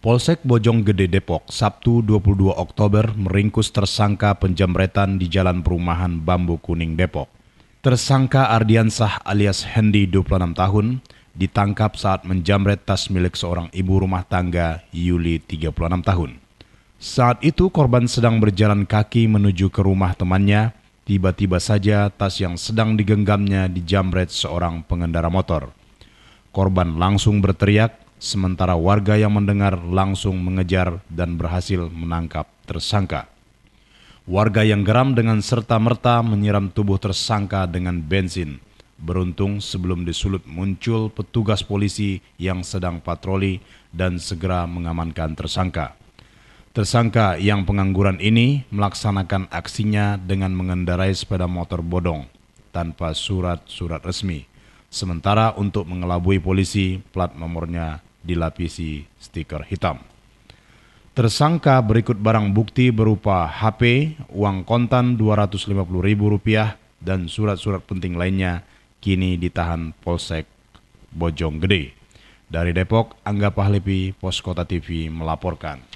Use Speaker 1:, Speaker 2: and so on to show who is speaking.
Speaker 1: Polsek Bojong Gede Depok, Sabtu 22 Oktober meringkus tersangka penjamretan di Jalan Perumahan Bambu Kuning Depok. Tersangka Ardiansah alias Hendy 26 tahun ditangkap saat menjamret tas milik seorang ibu rumah tangga Yuli 36 tahun. Saat itu korban sedang berjalan kaki menuju ke rumah temannya, tiba-tiba saja tas yang sedang digenggamnya dijamret seorang pengendara motor. Korban langsung berteriak sementara warga yang mendengar langsung mengejar dan berhasil menangkap tersangka. Warga yang geram dengan serta-merta menyiram tubuh tersangka dengan bensin. Beruntung sebelum disulut muncul petugas polisi yang sedang patroli dan segera mengamankan tersangka. Tersangka yang pengangguran ini melaksanakan aksinya dengan mengendarai sepeda motor bodong tanpa surat-surat resmi. Sementara untuk mengelabui polisi, plat nomornya dilapisi stiker hitam. Tersangka berikut barang bukti berupa HP, uang kontan Rp250.000 dan surat-surat penting lainnya kini ditahan Polsek Bojonggede. Dari Depok, Angga Pahlepi, Poskota TV melaporkan.